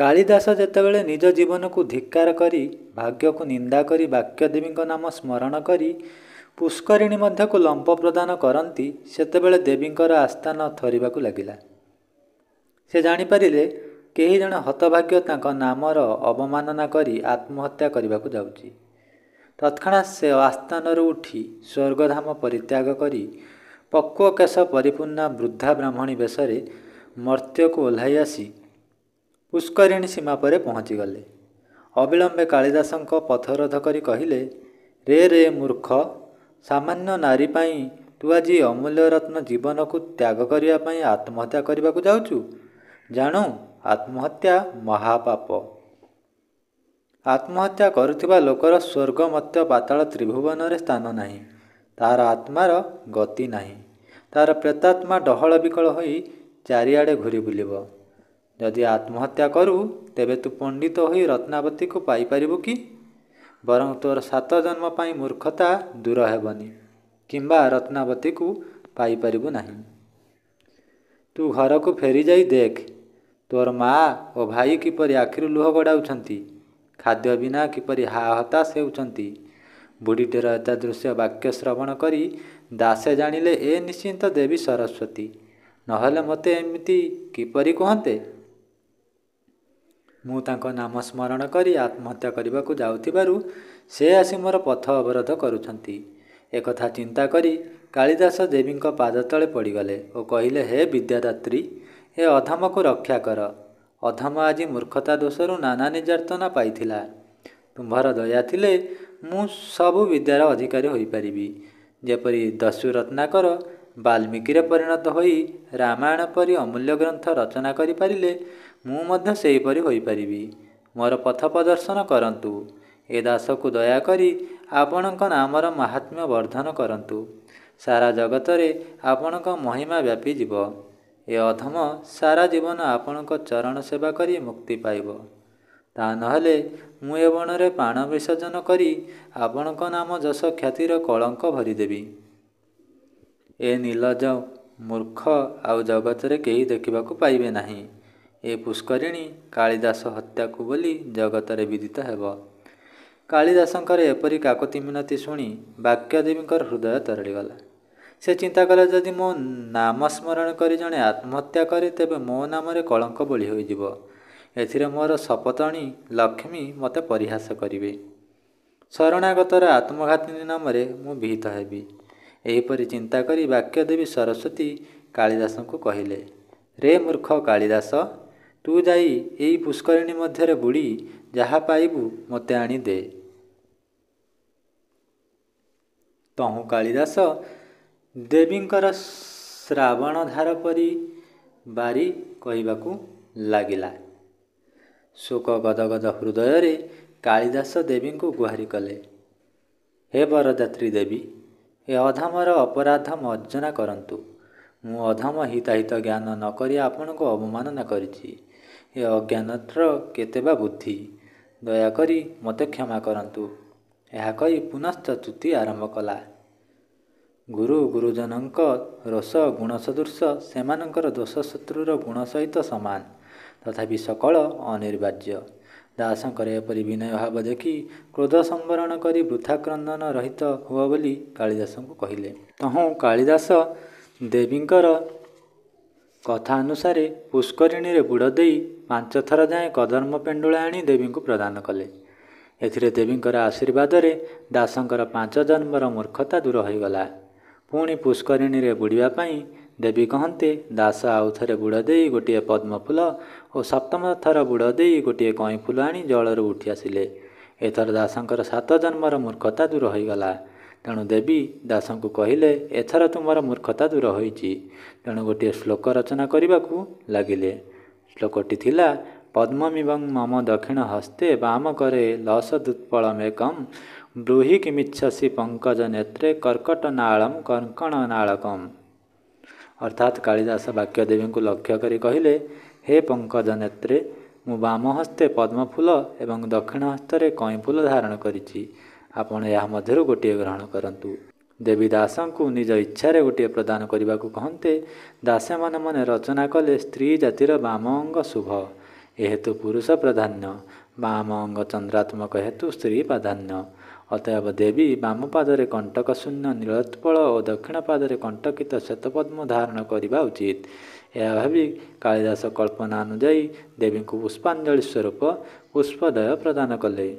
କାଳିଦାସ ଯେତେବେଳେ ନିଜ ଜୀବନକୁ ଧିକ୍କାର କରି ଭାଗ୍ୟକୁ ନିନ୍ଦା କରି ବାକ୍ୟଦେବୀଙ୍କ ନାମ ସ୍ମରଣ କରି ପୁଷ୍କରିଣୀ ମଧ୍ୟକୁ ଲମ୍ପ ପ୍ରଦାନ କରନ୍ତି ସେତେବେଳେ ଦେବୀଙ୍କର ଆସ୍ଥାନ ଥରିବାକୁ ଲାଗିଲା ସେ ଜାଣିପାରିଲେ କେହି ଜଣେ ହତଭାଗ୍ୟ ତାଙ୍କ ନାମର ଅବମାନନା କରି ଆତ୍ମହତ୍ୟା କରିବାକୁ ଯାଉଛି ତତ୍କ୍ଷଣାତ୍ ସେ ଆସ୍ଥାନରୁ ଉଠି ସ୍ୱର୍ଗଧାମ ପରିତ୍ୟାଗ କରି ପକ୍ୱକେଶ ପରିପୂର୍ଣ୍ଣ ବୃଦ୍ଧା ବ୍ରାହ୍ମଣୀ ବେଶରେ ମର୍ତ୍ତ୍ୟକୁ ଓହ୍ଲାଇ ଆସି ପୁଷ୍କରିଣୀ ସୀମା ପରେ ପହଞ୍ଚିଗଲେ ଅବିଳମ୍ବେ କାଳିଦାସଙ୍କ ପଥରୋଧ କରି କହିଲେ ରେ ରେ ମୂର୍ଖ ସାମାନ୍ୟ ନାରୀ ପାଇଁ ତୁ ଆଜି ଅମୂଲ୍ୟରତ୍ନ ଜୀବନକୁ ତ୍ୟାଗ କରିବା ପାଇଁ ଆତ୍ମହତ୍ୟା କରିବାକୁ ଯାଉଛୁ ଜାଣୁ ଆତ୍ମହତ୍ୟା ମହାପାପ ଆତ୍ମହତ୍ୟା କରୁଥିବା ଲୋକର ସ୍ୱର୍ଗ ମଧ୍ୟ ପାତାଳ ତ୍ରିଭୁବନରେ ସ୍ଥାନ ନାହିଁ ତାହାର ଆତ୍ମାର ଗତି ନାହିଁ ତା'ର ପ୍ରେତାତ୍ମା ଡହଳ ବିକଳ ହୋଇ ଚାରିଆଡ଼େ ଘୁରି ବୁଲିବ यदि आत्महत्या करू तु पण्डित को पाई पापरबु कि बरङ तोर सात जन्म पनि मूर्खता दूर बनी रत्नावती को पाई रत्नावतीको पापारु तु घर घरको फेरी देख तोर मां ओ भाई की भाइ आखिर लोह लुह छंती खाद्य बिना की हा हता विना कि बुढी हु बुढीटेर दृश्य वाक्य श्रवण करी दासे जानिले ए निश्चिन्त देवी सरस्वती नहले मते एमिति की परी कहते ମୁଁ ତାଙ୍କ ନାମ ସ୍ମରଣ କରି ଆତ୍ମହତ୍ୟା କରିବାକୁ ଯାଉଥିବାରୁ ସେ ଆସି ମୋର ପଥ ଅବରୋଧ କରୁଛନ୍ତି ଏକଥା ଚିନ୍ତା କରି କାଳିଦାସ ଦେବୀଙ୍କ ପାଦ ତଳେ ପଡ଼ିଗଲେ ଓ କହିଲେ ହେ ବିଦ୍ୟାଦାତ୍ରୀ ହେ ଅଧମକୁ ରକ୍ଷା କର ଅଧମ ଆଜି ମୂର୍ଖତା ଦୋଷରୁ ନାନା ନିର୍ଯାତନା ପାଇଥିଲା ତୁମ୍ଭର ଦୟା ଥିଲେ ମୁଁ ସବୁ ବିଦ୍ୟାର ଅଧିକାରୀ ହୋଇପାରିବି ଯେପରି ଦସ୍ୟୁ ରତ୍ନାକର ବାଲ୍ମୀକିରେ ପରିଣତ ହୋଇ ରାମାୟଣ ପରି ଅମୂଲ୍ୟ ଗ୍ରନ୍ଥ ରଚନା କରିପାରିଲେ ମୁଁ ମଧ୍ୟ ସେହିପରି ହୋଇପାରିବି ମୋର ପଥ ପ୍ରଦର୍ଶନ କରନ୍ତୁ ଏ ଦାସକୁ ଦୟାକରି ଆପଣଙ୍କ ନାମର ମହାତ୍ମ୍ୟ ବର୍ଦ୍ଧନ କରନ୍ତୁ ସାରା ଜଗତରେ ଆପଣଙ୍କ ମହିମା ବ୍ୟାପିଯିବ ଏ ଅଧମ ସାରା ଜୀବନ ଆପଣଙ୍କ ଚରଣ ସେବା କରି ମୁକ୍ତି ପାଇବ ତା ନହେଲେ ମୁଁ ଏ ବଣରେ ପାଣ ବିସର୍ଜନ କରି ଆପଣଙ୍କ ନାମ ଯଶ ଖ୍ୟାତିର କଳଙ୍କ ଭରିଦେବି ଏ ନୀଲଜ ମୂର୍ଖ ଆଉ ଜଗତରେ କେହି ଦେଖିବାକୁ ପାଇବେ ନାହିଁ ଏ ପୁଷ୍କରିଣୀ କାଳିଦାସ ହତ୍ୟାକୁ ବୋଲି ଜଗତରେ ବିଦିତ ହେବ କାଳିଦାସଙ୍କର ଏପରି କାକତି ମିନତି ଶୁଣି ବାକ୍ୟଦେବୀଙ୍କର ହୃଦୟ ତରଳିଗଲା ସେ ଚିନ୍ତା କଲେ ଯଦି ମୋ ନାମ ସ୍ମରଣ କରି ଜଣେ ଆତ୍ମହତ୍ୟା କରେ ତେବେ ମୋ ନାମରେ କଳଙ୍କ ବଳି ହୋଇଯିବ ଏଥିରେ ମୋର ଶପତଣୀ ଲକ୍ଷ୍ମୀ ମୋତେ ପରିହାସ କରିବେ ଶରଣାଗତର ଆତ୍ମଘାତୀ ନାମରେ ମୁଁ ବିହିତ ହେବି ଏହିପରି ଚିନ୍ତା କରି ବାକ୍ୟ ଦେବୀ ସରସ୍ୱତୀ କାଳିଦାସଙ୍କୁ କହିଲେ ରେ ମୂର୍ଖ କାଳିଦାସ ତୁ ଯାଇ ଏଇ ପୁଷ୍କରିଣୀ ମଧ୍ୟରେ ବୁଡ଼ି ଯାହା ପାଇବୁ ମୋତେ ଆଣି ଦେ ତହୁଁ କାଳିଦାସ ଦେବୀଙ୍କର ଶ୍ରାବଣ ଧାର ପରି ବାରି କହିବାକୁ ଲାଗିଲା ଶୋକ ଗଦଗଦ ହୃଦୟରେ କାଳିଦାସ ଦେବୀଙ୍କୁ ଗୁହାରି କଲେ ହେ ବରଯାତ୍ରୀ ଦେବୀ ଏ ଅଧମର ଅପରାଧ ମର୍ଜନା କରନ୍ତୁ ମୁଁ ଅଧମ ହିତାହିତ ଜ୍ଞାନ ନକରି ଆପଣଙ୍କୁ ଅବମାନନା କରିଛି ଏ ଅଜ୍ଞାନର କେତେ ବା ବୁଦ୍ଧି ଦୟାକରି ମୋତେ କ୍ଷମା କରନ୍ତୁ ଏହା କହି ପୁନଶ୍ଚ ତୁତି ଆରମ୍ଭ କଲା ଗୁରୁ ଗୁରୁଜନଙ୍କ ରୋଷ ଗୁଣ ସଦୃଶ ସେମାନଙ୍କର ଦୋଷ ଶତ୍ରୁର ଗୁଣ ସହିତ ସମାନ ତଥାପି ସକଳ ଅନିର୍ବାର୍ଯ୍ୟ ଦାସଙ୍କର ଏପରି ବିନୟ ଭାବ ଦେଖି କ୍ରୋଧ ସମ୍ବରଣ କରି ବୃଥାକ୍ରନ୍ଦନ ରହିତ ହୁଅ ବୋଲି କାଳିଦାସଙ୍କୁ କହିଲେ ତହୁଁ କାଳିଦାସ ଦେବୀଙ୍କର କଥା ଅନୁସାରେ ପୁଷ୍କରିଣୀରେ ବୁଡ଼ ଦେଇ ପାଞ୍ଚ ଥର ଯାଏଁ କଦର୍ମ ପେଣ୍ଡୁଳା ଆଣି ଦେବୀଙ୍କୁ ପ୍ରଦାନ କଲେ ଏଥିରେ ଦେବୀଙ୍କର ଆଶୀର୍ବାଦରେ ଦାସଙ୍କର ପାଞ୍ଚ ଜନ୍ମର ମୂର୍ଖତା ଦୂର ହୋଇଗଲା ପୁଣି ପୁଷ୍କରିଣୀରେ ବୁଡ଼ିବା ପାଇଁ ଦେବୀ କହନ୍ତେ ଦାସ ଆଉ ଥରେ ବୁଡ଼ ଦେଇ ଗୋଟିଏ ପଦ୍ମଫୁଲ ଓ ସପ୍ତମ ଥର ବୁଡ଼ ଦେଇ ଗୋଟିଏ କଇଁ ଫୁଲ ଆଣି ଜଳରୁ ଉଠି ଆସିଲେ ଏଥର ଦାସଙ୍କର ସାତ ଜନ୍ମର ମୂର୍ଖତା ଦୂର ହୋଇଗଲା ତେଣୁ ଦେବୀ ଦାସଙ୍କୁ କହିଲେ ଏଥର ତୁମର ମୂର୍ଖତା ଦୂର ହୋଇଛି ତେଣୁ ଗୋଟିଏ ଶ୍ଳୋକ ରଚନା କରିବାକୁ ଲାଗିଲେ ଶ୍ଳୋକଟି ଥିଲା ପଦ୍ମମିବଂ ମମ ଦକ୍ଷିଣ ହସ୍ତେ ବାମ କରେ ଲସ ଦୁତ୍ପଳ ମେକମ୍ ବୃହି କିମିଚ୍ଛସି ପଙ୍କଜ ନେତ୍ରେ କର୍କଟ ନାଳମ କର୍କଣ ନାଳକମ୍ ଅର୍ଥାତ୍ କାଳିଦାସ ବାକ୍ୟ ଦେବୀଙ୍କୁ ଲକ୍ଷ୍ୟ କରି କହିଲେ ହେ ପଙ୍କଜ ନେତ୍ରେ ମୁଁ ବାମ ହସ୍ତେ ପଦ୍ମଫୁଲ ଏବଂ ଦକ୍ଷିଣ ହସ୍ତରେ କଇଁଫୁଲ ଧାରଣ କରିଛି ଆପଣ ଏହା ମଧ୍ୟରୁ ଗୋଟିଏ ଗ୍ରହଣ କରନ୍ତୁ ଦେବୀ ଦାସଙ୍କୁ ନିଜ ଇଚ୍ଛାରେ ଗୋଟିଏ ପ୍ରଦାନ କରିବାକୁ କହନ୍ତେ ଦାସମାନେ ମନେ ରଚନା କଲେ ସ୍ତ୍ରୀ ଜାତିର ବାମ ଅଙ୍ଗ ଶୁଭ ଏହେତୁ ପୁରୁଷ ପ୍ରାଧାନ୍ୟ ବାମ ଅଙ୍ଗ ଚନ୍ଦ୍ରାତ୍ମକ ହେତୁ ସ୍ତ୍ରୀ ପ୍ରାଧାନ୍ୟ ଅତୟବ ଦେବୀ ବାମ ପାଦରେ କଣ୍ଟକ ଶୂନ୍ୟ ନୀଳୋତ୍ପଳ ଓ ଦକ୍ଷିଣ ପାଦରେ କଣ୍ଟକିତ ଶ୍ୱେତପଦ୍ମ ଧାରଣ କରିବା ଉଚିତ ଏହା ଭାବି କାଳିଦାସ କଳ୍ପନା ଅନୁଯାୟୀ ଦେବୀଙ୍କୁ ପୁଷ୍ପାଞ୍ଜଳି ସ୍ୱରୂପ ପୁଷ୍ପଦୟ ପ୍ରଦାନ କଲେ